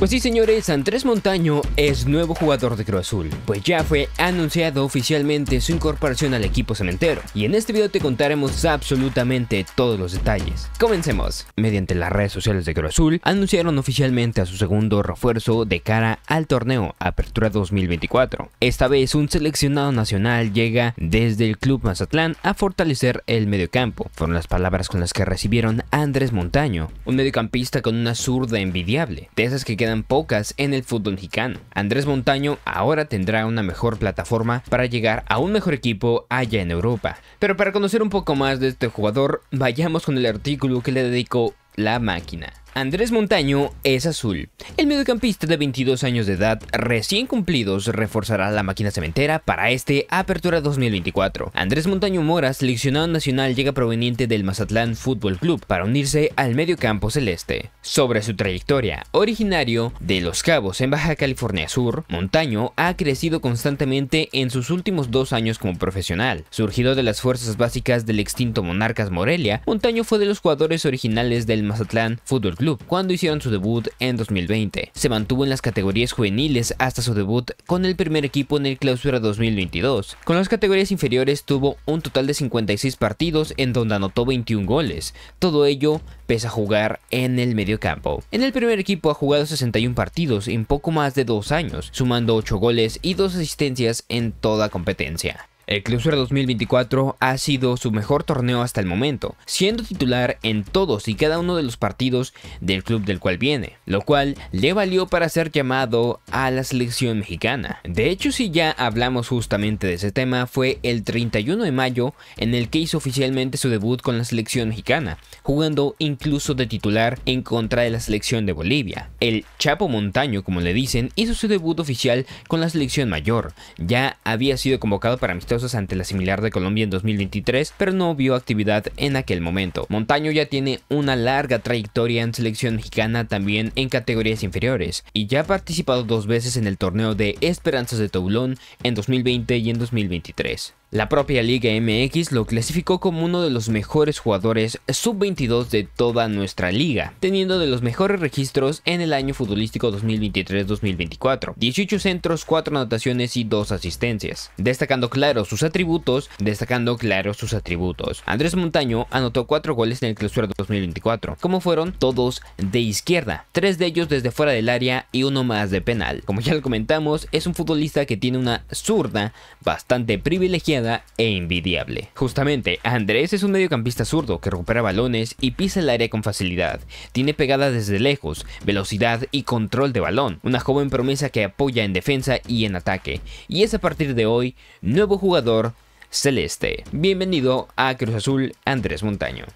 Pues sí señores, Andrés Montaño es nuevo jugador de Cruz Azul, pues ya fue anunciado oficialmente su incorporación al equipo cementero, y en este video te contaremos absolutamente todos los detalles. Comencemos. Mediante las redes sociales de Cruz Azul, anunciaron oficialmente a su segundo refuerzo de cara al torneo Apertura 2024. Esta vez un seleccionado nacional llega desde el club Mazatlán a fortalecer el mediocampo, fueron las palabras con las que recibieron Andrés Montaño, un mediocampista con una zurda envidiable, de esas que quedan pocas en el fútbol mexicano. Andrés Montaño ahora tendrá una mejor plataforma para llegar a un mejor equipo allá en Europa. Pero para conocer un poco más de este jugador, vayamos con el artículo que le dedicó La Máquina. Andrés Montaño es azul. El mediocampista de 22 años de edad recién cumplidos reforzará la máquina cementera para este Apertura 2024. Andrés Montaño Moras, seleccionado nacional, llega proveniente del Mazatlán Fútbol Club para unirse al mediocampo celeste. Sobre su trayectoria, originario de Los Cabos en Baja California Sur, Montaño ha crecido constantemente en sus últimos dos años como profesional. Surgido de las fuerzas básicas del extinto Monarcas Morelia, Montaño fue de los jugadores originales del Mazatlán Fútbol Club cuando hicieron su debut en 2020. Se mantuvo en las categorías juveniles hasta su debut con el primer equipo en el Clausura 2022. Con las categorías inferiores tuvo un total de 56 partidos en donde anotó 21 goles, todo ello pese a jugar en el mediocampo. En el primer equipo ha jugado 61 partidos en poco más de dos años, sumando 8 goles y 2 asistencias en toda competencia. El Clausura 2024 ha sido su mejor torneo hasta el momento, siendo titular en todos y cada uno de los partidos del club del cual viene, lo cual le valió para ser llamado a la selección mexicana. De hecho, si ya hablamos justamente de ese tema, fue el 31 de mayo en el que hizo oficialmente su debut con la selección mexicana, jugando incluso de titular en contra de la selección de Bolivia. El Chapo Montaño, como le dicen, hizo su debut oficial con la selección mayor, ya había sido convocado para amistosos ante la similar de Colombia en 2023, pero no vio actividad en aquel momento. Montaño ya tiene una larga trayectoria en selección mexicana también en categorías inferiores, y ya ha participado dos veces en el torneo de Esperanzas de Toulon en 2020 y en 2023. La propia Liga MX lo clasificó como uno de los mejores jugadores sub-22 de toda nuestra liga, teniendo de los mejores registros en el año futbolístico 2023-2024, 18 centros, 4 anotaciones y 2 asistencias, destacando claro sus atributos, destacando claro sus atributos. Andrés Montaño anotó 4 goles en el clausura 2024, como fueron todos de izquierda, 3 de ellos desde fuera del área y uno más de penal. Como ya lo comentamos, es un futbolista que tiene una zurda bastante privilegiada e envidiable. Justamente, Andrés es un mediocampista zurdo que recupera balones y pisa el área con facilidad. Tiene pegada desde lejos, velocidad y control de balón. Una joven promesa que apoya en defensa y en ataque. Y es a partir de hoy, nuevo jugador celeste. Bienvenido a Cruz Azul, Andrés Montaño.